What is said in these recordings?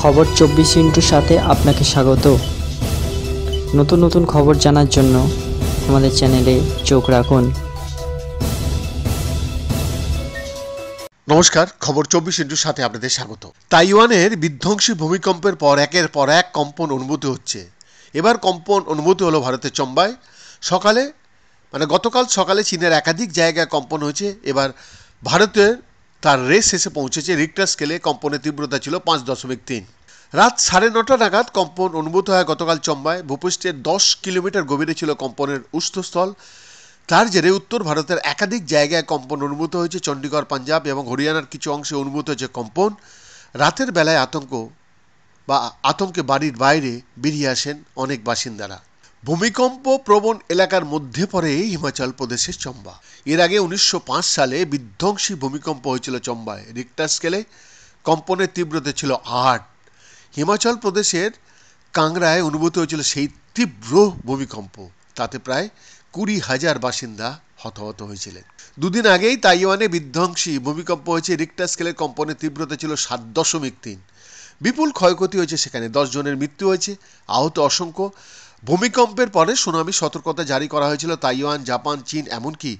খবর চব্বিশ ইন্টুর সাথে আপনাকে স্বাগত নতুন নতুন খবর জানার জন্য আমাদের চ্যানেলে চোখ রাখুন নমস্কার খবর চব্বিশ ইন্টুর সাথে আপনাদের স্বাগত তাইওয়ানের বিধ্বংসী ভূমিকম্পের পর একের পর এক কম্পন অনুভূতি হচ্ছে এবার কম্পন অনুভূতি হলো ভারতের চম্বায় সকালে মানে গতকাল সকালে চীনের একাধিক জায়গায় কম্পন হয়েছে এবার ভারতের তার রেস শেষে পৌঁছেছে রিক্টার স্কেলে কম্পনের তীব্রতা ছিল পাঁচ দশমিক তিন রাত সাড়ে নটা নাগাদ কম্পন অনুভূত হয় গতকাল চম্বায় ভূপৃষ্ঠের দশ কিলোমিটার গভীরে ছিল কম্পনের উষ্ঠস্থল তার জেরে উত্তর ভারতের একাধিক জায়গায় কম্পন অনুভূত হয়েছে চণ্ডীগড় পাঞ্জাব এবং হরিয়ানার কিছু অংশে অনুভূত হয়েছে কম্পন রাতের বেলায় আতঙ্ক বা আতঙ্কে বাড়ির বাইরে বেরিয়ে আসেন অনেক বাসিন্দারা ভূমিকম্প প্রবণ এলাকার মধ্যে পড়ে হিমাচল প্রদেশের চম্বা এর আগে উনিশশো সালে বিধ্বংসী ভূমিকম্প হয়েছিল চম্বায় রিক্টার স্কেলে কম্পনের তীব্রতা ছিল আট হিমাচল প্রদেশের কাংরায় অনুভূত হয়েছিল সেই তীব্র ভূমিকম্প তাতে প্রায় কুড়ি হাজার বাসিন্দা হতাহত হয়েছিলেন দুদিন আগেই তাইওয়ানে বিধ্বংসী ভূমিকম্প হয়েছে রিক্টার স্কেলে কম্পনের তীব্রতা ছিল সাত দশমিক তিন বিপুল ক্ষয়ক্ষতি হয়েছে সেখানে দশ জনের মৃত্যু হয়েছে আহত অসংখ্য ভূমিকম্পের পরে সুনামি সতর্কতা জারি করা হয়েছিল তাইওয়ান জাপান চীন এমনকি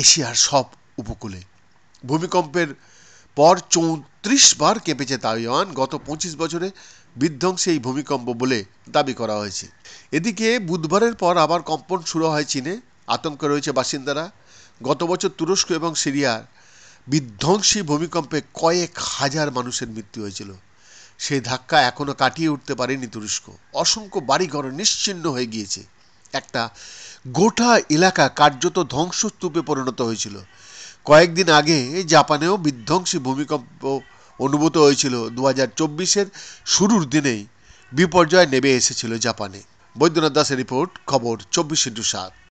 এশিয়ার সব উপকূলে ভূমিকম্পের পর চৌত্রিশ বার কেঁপেছে তাইওয়ান গত পঁচিশ বছরে বিধ্বংসী এই ভূমিকম্প বলে দাবি করা হয়েছে এদিকে বুধবারের পর আবার কম্পন শুরু হয় চীনে আতঙ্কে রয়েছে বাসিন্দারা গত বছর তুরস্ক এবং সিরিয়ার বিধ্বংসী ভূমিকম্পে কয়েক হাজার মানুষের মৃত্যু হয়েছিল সেই ধাক্কা এখনও কাটিয়ে উঠতে পারেনি তুরস্ক অসংখ্য বাড়িঘর নিশ্চিন্ন হয়ে গিয়েছে একটা গোটা এলাকা কার্যত ধ্বংসস্তূপে পরিণত হয়েছিল কয়েকদিন আগে জাপানেও বিধ্বংসী ভূমিকম্প অনুভূত হয়েছিল দু হাজার শুরুর দিনেই বিপর্যয় নেমে এসেছিল জাপানে বৈদ্যনাথ দাসের রিপোর্ট খবর চব্বিশ ইন্টু সাত